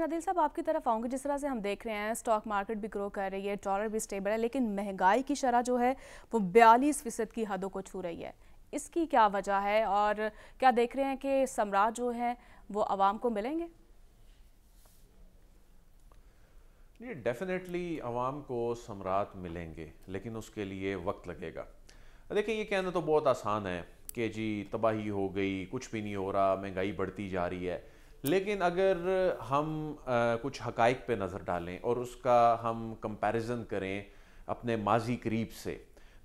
नादिल साहब आपकी तरफ आऊँगी जिस तरह से हम देख रहे हैं स्टॉक मार्केट भी ग्रो कर रही है डॉलर भी स्टेबल है लेकिन महंगाई की शरह जो है वो बयालीस फीसद की हदों को छू रही है इसकी क्या वजह है और क्या देख रहे हैं कि सम्राट जो हैं वो आवाम को मिलेंगे ये डेफिनेटली आवाम को सम्राट मिलेंगे लेकिन उसके लिए वक्त लगेगा देखिए ये कहना तो बहुत आसान है कि जी तबाही हो गई कुछ भी नहीं हो रहा महंगाई बढ़ती जा रही है लेकिन अगर हम आ, कुछ हकाइक पे नज़र डालें और उसका हम कंपैरिजन करें अपने माजी करीब से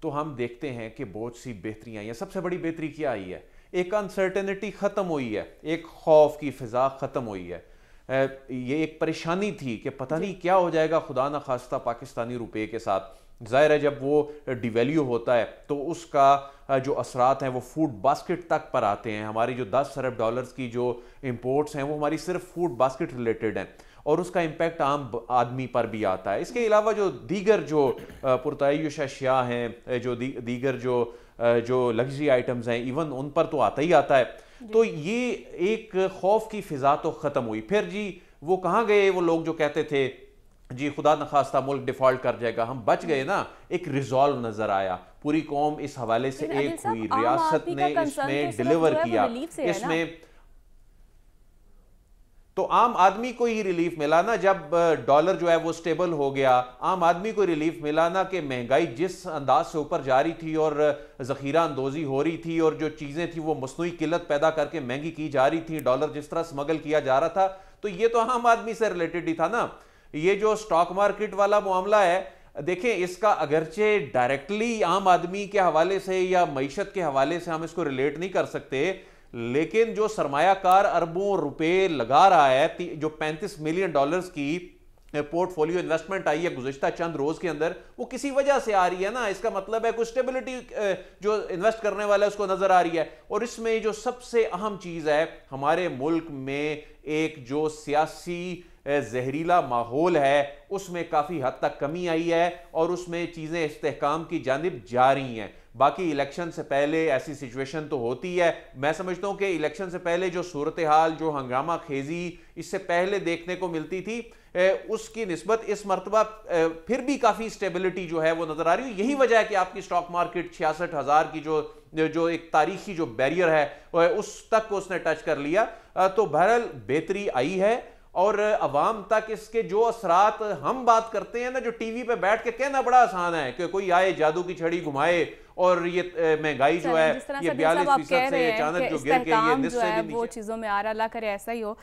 तो हम देखते हैं कि बहुत सी बेहतरियाँ आई हैं सबसे बड़ी बेहतरी क्या आई है एक अनसर्टेनिटी ख़त्म हुई है एक खौफ की फ़िज़ा ख़त्म हुई है ये एक परेशानी थी कि पता नहीं क्या हो जाएगा खुदा न खास्ता पाकिस्तानी रुपये के साथ ज़ाहिर है जब वो डिवेल्यू होता है तो उसका जो असरात हैं वो फूड बास्केट तक पर आते हैं हमारी जो 10 अरब डॉलर्स की जो इम्पोर्ट्स हैं वो हमारी सिर्फ फूड बास्केट रिलेटेड हैं और उसका इम्पेक्ट आम आदमी पर भी आता है इसके अलावा जो दीगर जो पुरतयुश अशिया हैं जो दी, दीगर जो जो लग्जरी आइटम्स हैं इवन उन पर तो आता ही आता है तो ये एक खौफ की फिजा तो ख़त्म हुई फिर जी वो कहाँ गए वो लोग जो कहते थे जी खुदा न खास्ता मुल्क डिफॉल्ट कर जाएगा हम बच गए ना एक रिजॉल्व नजर आया पूरी कौम इस हवाले से एक हुई रियासत ने इसमें डिलीवर तो किया इसमें तो आम आदमी को ही रिलीफ मिला ना जब डॉलर जो है वो स्टेबल हो गया आम आदमी को रिलीफ मिला ना कि महंगाई जिस अंदाज से ऊपर जा रही थी और ज़खीरा अंदोजी हो रही थी और जो चीज़ें थी वो मसनू किल्लत पैदा करके महंगी की जा रही थी डॉलर जिस तरह स्मगल किया जा रहा था तो ये तो आम आदमी से रिलेटेड ही था ना ये जो स्टॉक मार्केट वाला मामला है देखें इसका अगरचे डायरेक्टली आम आदमी के हवाले से या मीशत के हवाले से हम इसको रिलेट नहीं कर सकते लेकिन जो सरमायाकार अरबों रुपए लगा रहा है जो 35 मिलियन डॉलर्स की पोर्टफोलियो इन्वेस्टमेंट आई है गुजश्ता चंद रोज के अंदर वो किसी वजह से आ रही है ना इसका मतलब है कुछ स्टेबिलिटी जो इन्वेस्ट करने वाला है उसको नजर आ रही है और इसमें जो सबसे अहम चीज है हमारे मुल्क में एक जो सियासी जहरीला माहौल है उसमें काफ़ी हद तक कमी आई है और उसमें चीज़ें इस्तेकाम की जानब जा रही हैं बाकी इलेक्शन से पहले ऐसी सिचुएशन तो होती है मैं समझता हूँ कि इलेक्शन से पहले जो सूरत हाल जो हंगामा खेजी इससे पहले देखने को मिलती थी उसकी नस्बत इस मरतबा फिर भी काफ़ी स्टेबिलिटी जो है वो नज़र आ रही है यही वजह है कि आपकी स्टॉक मार्केट छियासठ हज़ार की जो जो एक तारीखी जो बैरियर है उस तक को उसने टच कर लिया तो बहरहाल बेहतरी आई है और अवाम तक इसके जो असरात हम बात करते हैं ना जो टीवी पे बैठ के कहना बड़ा आसान है कि कोई आए जादू की छड़ी घुमाए और ये महंगाई जो है ये बयालीस फीसद से अचानक जो गिर गई है वो चीज़ों में आ रहा करे ऐसा ही हो